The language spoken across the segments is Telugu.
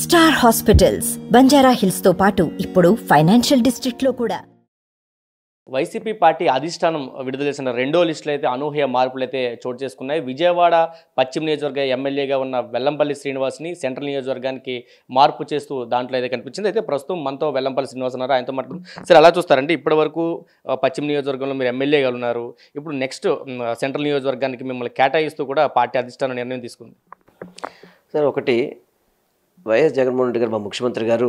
స్టార్ హాస్పిటల్స్ బంజారా హిల్స్తో పాటు ఇప్పుడు ఫైనాన్షియల్ డిస్ట్రిక్ట్లో కూడా వైసీపీ పార్టీ అధిష్టానం విడుదల చేసిన రెండో లిస్టులో అయితే అనూహ్య మార్పులు అయితే చోటు చేసుకున్నాయి విజయవాడ పశ్చిమ నియోజకవర్గ ఎమ్మెల్యేగా ఉన్న వెల్లంపల్లి శ్రీనివాస్ని సెంట్రల్ నియోజకవర్గానికి మార్పు చేస్తూ దాంట్లో అయితే కనిపించింది అయితే ప్రస్తుతం మనతో వెల్లంపల్లి శ్రీనివాస్ ఉన్నారు ఆయనతో మాట్లాడు సరే అలా చూస్తారంటే ఇప్పటి వరకు పశ్చిమ నియోజకవర్గంలో మీరు ఎమ్మెల్యేగా ఉన్నారు ఇప్పుడు నెక్స్ట్ సెంట్రల్ నియోజకవర్గానికి మిమ్మల్ని కేటాయిస్తూ కూడా పార్టీ అధిష్టానం నిర్ణయం తీసుకుంది సార్ ఒకటి వైఎస్ జగన్మోహన్ రెడ్డి గారు మా ముఖ్యమంత్రి గారు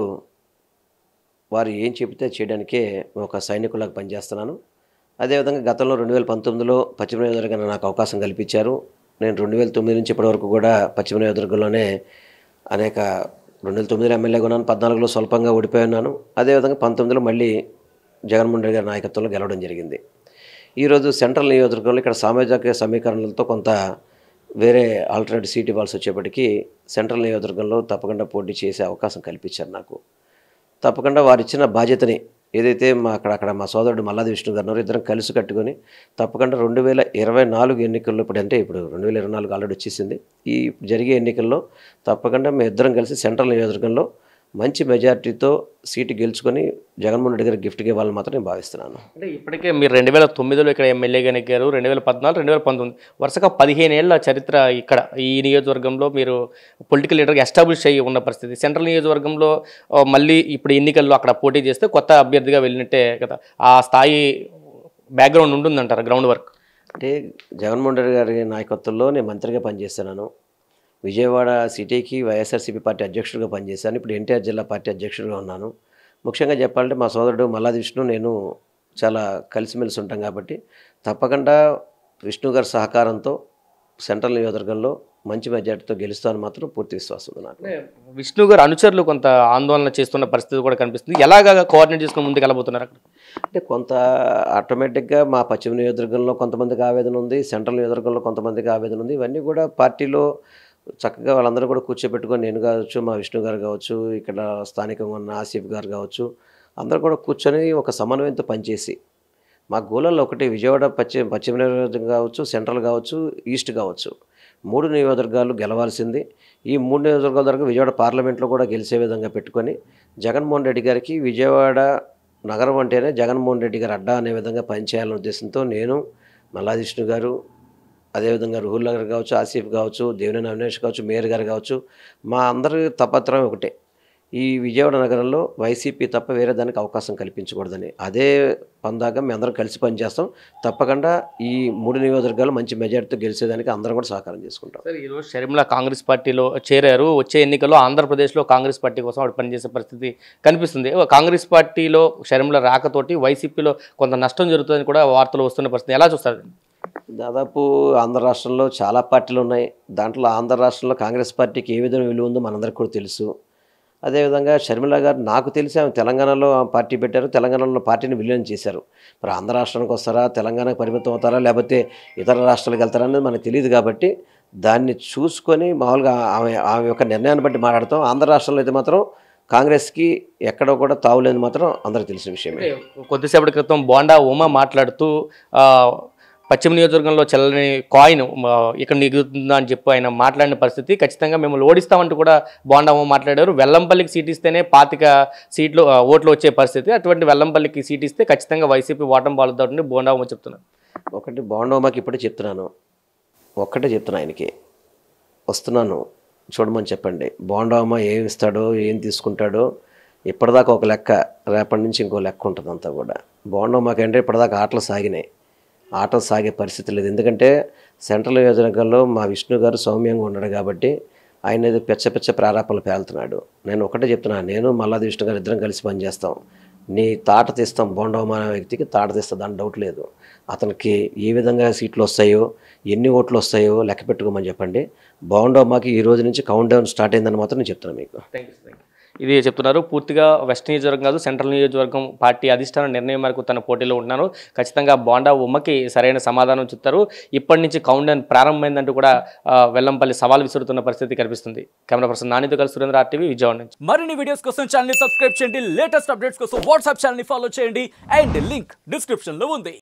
వారు ఏం చెబితే చేయడానికే ఒక సైనికులాగా పనిచేస్తున్నాను అదేవిధంగా గతంలో రెండు వేల పంతొమ్మిదిలో పశ్చిమ నియోజకవర్గంలో నాకు అవకాశం కల్పించారు నేను రెండు వేల తొమ్మిది నుంచి ఇప్పటివరకు కూడా పశ్చిమ నియోజకవర్గంలోనే అనేక రెండు వేల తొమ్మిదిలో ఎమ్మెల్యేగా ఉన్నాను పద్నాలుగులో స్వల్పంగా ఓడిపోయి ఉన్నాను అదేవిధంగా పంతొమ్మిదిలో మళ్ళీ జగన్మోహన్ రెడ్డి గారి నాయకత్వంలో గెలవడం జరిగింది ఈరోజు సెంట్రల్ నియోజకవర్గంలో ఇక్కడ సామాజిక సమీకరణలతో కొంత వేరే ఆల్టర్నేట్ సీట్ ఇవ్వాల్సి వచ్చేప్పటికీ సెంట్రల్ నియోజకవర్గంలో తప్పకుండా పోటీ చేసే అవకాశం కల్పించారు నాకు తప్పకుండా వారు ఇచ్చిన బాధ్యతని ఏదైతే మా అక్కడ అక్కడ మా సోదరుడు మల్లాది విష్ణు గారు ఇద్దరం కలిసి కట్టుకొని తప్పకుండా రెండు వేల ఇరవై నాలుగు ఎన్నికల్లో ఇప్పుడు అంటే ఇప్పుడు రెండు వేల ఇరవై నాలుగు ఆల్రెడీ వచ్చేసింది ఈ జరిగే ఎన్నికల్లో తప్పకుండా మేము ఇద్దరం కలిసి సెంట్రల్ నియోజకవర్గంలో మంచి మెజారిటీతో సీటు గెలుచుకొని జగన్మోహన్ రెడ్డి గారి గిఫ్ట్ ఇవ్వాలని మాత్రం నేను భావిస్తున్నాను అంటే ఇప్పటికే మీరు రెండు వేల తొమ్మిదిలో ఇక్కడ ఎమ్మెల్యేగా నెగ్గారు రెండు వేల పద్నాలుగు రెండు వేల పంతొమ్మిది వరుసగా పదిహేను ఏళ్ళ చరిత్ర ఇక్కడ ఈ నియోజకవర్గంలో మీరు పొలిటికల్ లీడర్గా ఎస్టాబ్లిష్ అయ్యి ఉన్న పరిస్థితి సెంట్రల్ నియోజకవర్గంలో మళ్ళీ ఇప్పుడు ఎన్నికల్లో అక్కడ పోటీ చేస్తే కొత్త అభ్యర్థిగా వెళ్ళినట్టే కదా ఆ స్థాయి బ్యాక్గ్రౌండ్ ఉంటుందంటారు గ్రౌండ్ వర్క్ అంటే జగన్మోహన్ రెడ్డి గారి నాయకత్వంలో నేను మంత్రిగా పనిచేస్తున్నాను విజయవాడ సిటీకి వైఎస్ఆర్సీపీ పార్టీ అధ్యక్షుడిగా పనిచేశాను ఇప్పుడు ఎన్టీఆర్ జిల్లా పార్టీ అధ్యక్షుడిగా ఉన్నాను ముఖ్యంగా చెప్పాలంటే మా సోదరుడు మల్లాది విష్ణు నేను చాలా కలిసిమెలిసి ఉంటాం కాబట్టి తప్పకుండా విష్ణు గారి సహకారంతో సెంట్రల్ నియోజకవర్గంలో మంచి మెజార్టీతో గెలుస్తాను మాత్రం పూర్తి విశ్వాసం ఉంది నాకు విష్ణు గారు అనుచరులు కొంత ఆందోళన చేస్తున్న పరిస్థితి కూడా కనిపిస్తుంది ఎలాగ కోఆర్డినేట్ చేసుకుని ముందుకు వెళ్ళబోతున్నారు అక్కడ అంటే కొంత ఆటోమేటిక్గా మా పశ్చిమ నియోజకవర్గంలో కొంతమందికి ఆవేదన ఉంది సెంట్రల్ నియోజకవర్గంలో కొంతమందికి ఆవేదన ఉంది ఇవన్నీ కూడా పార్టీలో చక్కగా వాళ్ళందరూ కూడా కూర్చోబెట్టుకొని నేను కావచ్చు మా విష్ణు గారు కావచ్చు ఇక్కడ స్థానికంగా ఉన్న ఆసిఫ్ గారు కావచ్చు అందరూ కూడా కూర్చొని ఒక సమన్వయంతో పనిచేసి మా గోళల్లో ఒకటి విజయవాడ పశ్చిమ పశ్చిమ నియోజకవర్గం కావచ్చు సెంట్రల్ కావచ్చు ఈస్ట్ కావచ్చు మూడు నియోజకవర్గాలు గెలవాల్సింది ఈ మూడు నియోజకవర్గాల వరకు విజయవాడ పార్లమెంట్లో కూడా గెలిచే విధంగా పెట్టుకొని జగన్మోహన్ రెడ్డి గారికి విజయవాడ నగరం అంటేనే జగన్మోహన్ రెడ్డి గారు అడ్డా అనే విధంగా పనిచేయాలనే ఉద్దేశంతో నేను మల్లాదిష్ణు గారు అదేవిధంగా రుహుల్ నగర్ కావచ్చు ఆసిఫ్ కావచ్చు దేవినేని అవినేష్ కావచ్చు మేయర్ గారు కావచ్చు మా అందరి తపత్రం ఒకటే ఈ విజయవాడ నగరంలో వైసీపీ తప్ప వేరే దానికి అవకాశం కల్పించకూడదని అదే పందాక మేము అందరం కలిసి పనిచేస్తాం తప్పకుండా ఈ మూడు నియోజకవర్గాలు మంచి మెజార్టీతో గెలిచేదానికి అందరం కూడా సహకారం చేసుకుంటాం సార్ ఈరోజు షర్మిల కాంగ్రెస్ పార్టీలో చేరారు వచ్చే ఎన్నికల్లో ఆంధ్రప్రదేశ్లో కాంగ్రెస్ పార్టీ కోసం వాడు పనిచేసే పరిస్థితి కనిపిస్తుంది కాంగ్రెస్ పార్టీలో షర్మిల రాకతోటి వైసీపీలో కొంత నష్టం జరుగుతుందని కూడా వార్తలు వస్తున్న పరిస్థితి ఎలా చూస్తారు దాదాపు ఆంధ్ర రాష్ట్రంలో చాలా పార్టీలు ఉన్నాయి దాంట్లో ఆంధ్ర రాష్ట్రంలో కాంగ్రెస్ పార్టీకి ఏ విధంగా విలువ ఉందో మనందరికీ కూడా తెలుసు అదేవిధంగా షర్మిల గారు నాకు తెలిసి ఆమె తెలంగాణలో పార్టీ పెట్టారు తెలంగాణలో పార్టీని విలీనం చేశారు మరి ఆంధ్ర రాష్ట్రానికి వస్తారా తెలంగాణకు పరిమితం అవుతారా లేకపోతే ఇతర రాష్ట్రాలకు వెళ్తారా అనేది మనకు తెలియదు కాబట్టి దాన్ని చూసుకొని మామూలుగా ఆమె ఆమె యొక్క నిర్ణయాన్ని బట్టి మాట్లాడతాం ఆంధ్ర రాష్ట్రంలో అయితే మాత్రం కాంగ్రెస్కి ఎక్కడో కూడా తావులేదు మాత్రం అందరికి తెలిసిన విషయమే కొద్దిసేపటి క్రితం బోండా ఉమా మాట్లాడుతూ పశ్చిమ నియోజకవర్గంలో చల్లని కాయిన్ ఇక్కడ నిగుతుందా అని చెప్పి ఆయన మాట్లాడిన పరిస్థితి ఖచ్చితంగా మేము ఓడిస్తామంటూ కూడా బాగుండామో మాట్లాడారు వెల్లంపల్లికి సీట్ ఇస్తేనే పాతిక సీట్లు ఓట్లు వచ్చే పరిస్థితి అటువంటి వెల్లంపల్లికి సీట్ ఇస్తే ఖచ్చితంగా వైసీపీ ఓటం పాలుతాడని బోండావమ్మ చెప్తున్నాను ఒకటి బాగుండవమ్మకి ఇప్పుడే చెప్తున్నాను ఒక్కటే చెప్తున్నా ఆయనకి వస్తున్నాను చూడమని చెప్పండి బాగుండవమ్మ ఏమి ఇస్తాడో ఏం తీసుకుంటాడో ఇప్పటిదాకా ఒక లెక్క రేపటి నుంచి ఇంకో లెక్క ఉంటుంది అంతా కూడా బాగుండవమ్మకంటే ఇప్పటిదాకా ఆటలు సాగినాయి ఆట సాగే పరిస్థితి లేదు ఎందుకంటే సెంట్రల్ యోజనలో మా విష్ణు గారు సౌమ్యంగా ఉన్నాడు కాబట్టి ఆయన ఏదో పెచ్చ పెచ్చ పేలుతున్నాడు నేను ఒకటే చెప్తున్నా నేను మల్లాది విష్ణు గారు ఇద్దరం కలిసి పనిచేస్తాం నీ తాట తీస్తాం బోండవమాన వ్యక్తికి తాట తీస్తా దాని డౌట్ లేదు అతనికి ఏ విధంగా సీట్లు వస్తాయో ఎన్ని ఓట్లు వస్తాయో లెక్క పెట్టుకోమని చెప్పండి బోండోమాకి ఈ రోజు నుంచి కౌంట్ డౌన్ స్టార్ట్ అయిందని మాత్రం నేను చెప్తున్నాను మీకు థ్యాంక్ యూ ఇది చెప్తున్నారు పూర్తిగా వెస్ట్ నియోజకవర్గం కాదు సెంట్రల్ నియోజకవర్గం పార్టీ అధిష్టాన నిర్ణయం మేరకు తన పోటీలో ఉన్నాను ఖచ్చితంగా బోండా ఉమ్మకి సరైన సమాధానం చెప్తారు ఇప్పటి నుంచి డౌన్ ప్రారంభమైందంటూ కూడా వెల్లంపల్లి సవాల్ విసురుతున్న పరిస్థితి కనిపిస్తుంది కెమెరా పర్సన్ నానితో కలిసి సురేంద్ర ఆర్టీవీ విజయవాడ నుంచి మరిన్ని వీడియోస్ కోసం ఛానల్ సబ్స్క్రైబ్ చేయండి లేటెస్ట్ అప్డేట్స్ కోసం వాట్సాప్ ఛానల్ ఫాలో చేయండి అండ్ లింక్ డిస్క్రిప్షన్లో ఉంది